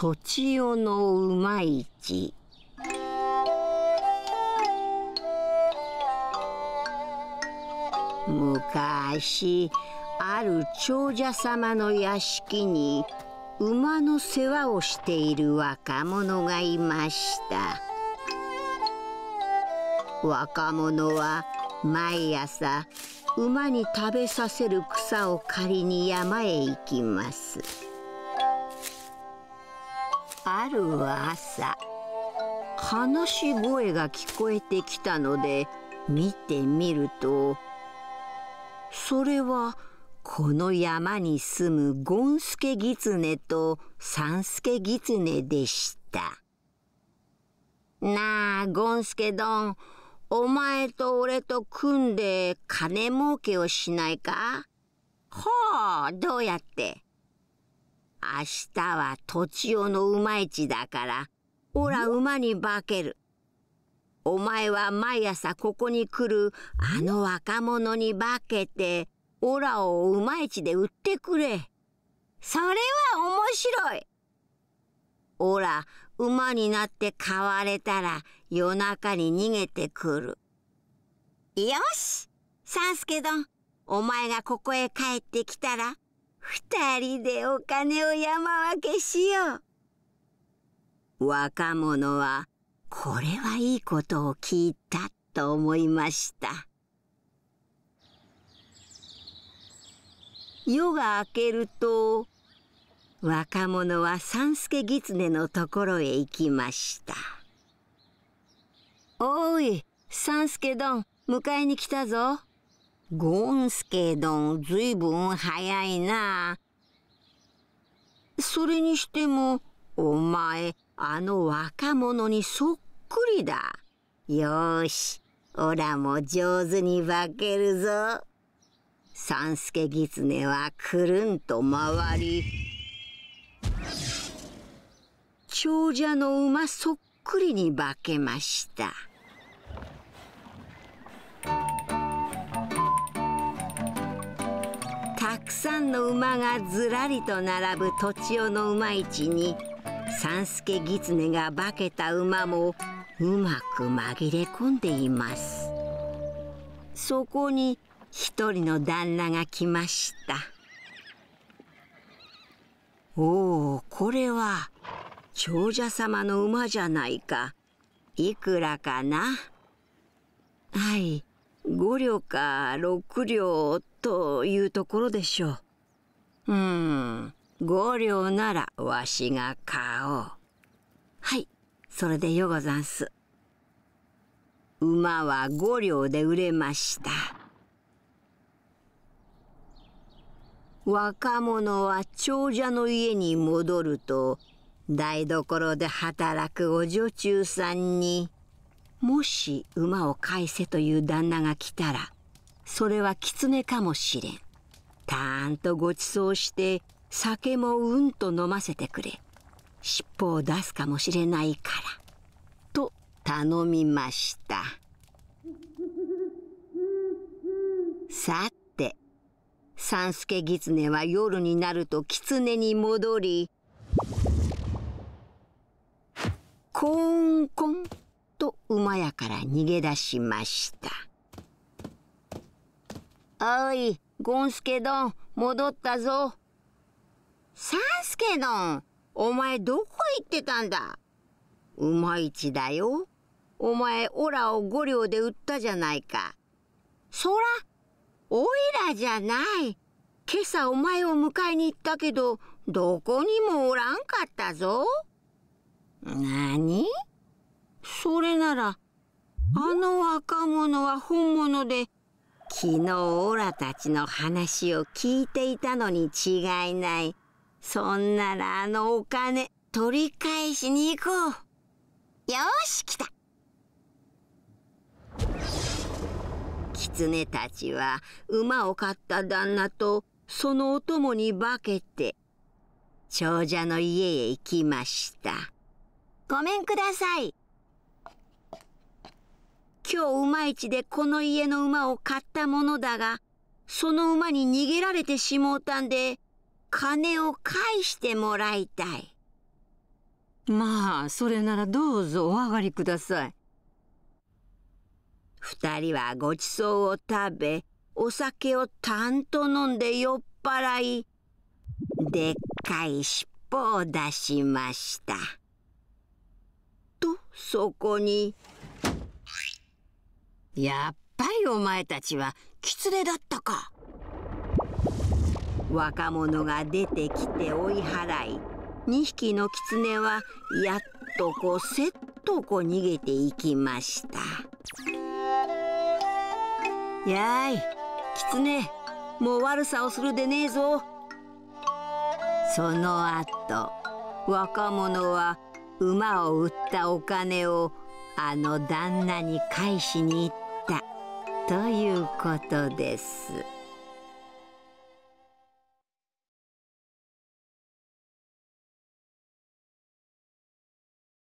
土地代のうまいち昔ある長者様の屋敷に馬の世話をしている若者がいました若者は毎朝馬に食べさせる草を刈りに山へ行きます。ある朝話し声が聞こえてきたので見てみるとそれはこの山に住むゴンスケギツネとサンスケギツネでした。なあ、ゴンスケどん、お前と俺と組んで金儲けをしないかはあ、どうやって明日は土地尾の馬市だからおら馬に化けるお前は毎朝ここに来るあの若者に化けてオラを馬市で売ってくれそれは面白いオラ馬になって買われたら夜中に逃げてくるよし三助どんお前がここへ帰ってきたら二人でお金を山分けしよう。若者は、これはいいことを聞いたと思いました。夜が明けると、若者は三助狐のところへ行きました。おい、三助どん、迎えに来たぞ。ゴンスケどんずいぶん早いな。それにしても、お前、あの若者にそっくりだ。よし、おらも上手に化けるぞ。三助狐はくるんと回り、長者の馬そっくりに化けました。たくさんの馬がずらりと並ぶ土地尾の馬市に三助狐が化けた馬もうまく紛れ込んでいますそこに一人の旦那が来ましたおおこれは長者様の馬じゃないかいくらかなはい五両か六両というところでしょう。うん、五両ならわしが買おう。はい、それでよござんす。馬は五両で売れました。若者は長者の家に戻ると、台所で働くお女中さんに、もし馬を返せという旦那が来たら、それは狐かもしれんたーんとごちそうして酒もうんと飲ませてくれ尻尾を出すかもしれないから」と頼みましたさて三助狐は夜になると狐に戻りコーンコンと馬屋から逃げ出しました。おい、ゴンスケどん、戻ったぞ。サンスケどん、お前どこ行ってたんだうまいちだよ。お前、オラを五両で売ったじゃないか。そら、おいらじゃない。今朝お前を迎えに行ったけど、どこにもおらんかったぞ。なにそれなら、あの若者は本物で、昨日オラたちの話を聞いていたのに違いないそんならあのお金取り返しに行こうよし来た狐たちは馬を買った旦那とそのお供に化けて長者の家へ行きましたごめんください今日馬市でこの家の馬を買ったものだが、その馬に逃げられてしもうたんで、金を返してもらいたい。まあ、それならどうぞお上がりください。二人はごちそうを食べ、お酒をたんと飲んで酔っ払い、でっかい尻尾を出しました。と、そこに、やっぱりお前たちは狐だったか若者が出てきて追い払い2匹の狐はやっとこうせっとこう逃げていきましたやい狐もう悪さをするでねえぞその後若者は馬を売ったお金をあの旦那に返しに行った。ということです。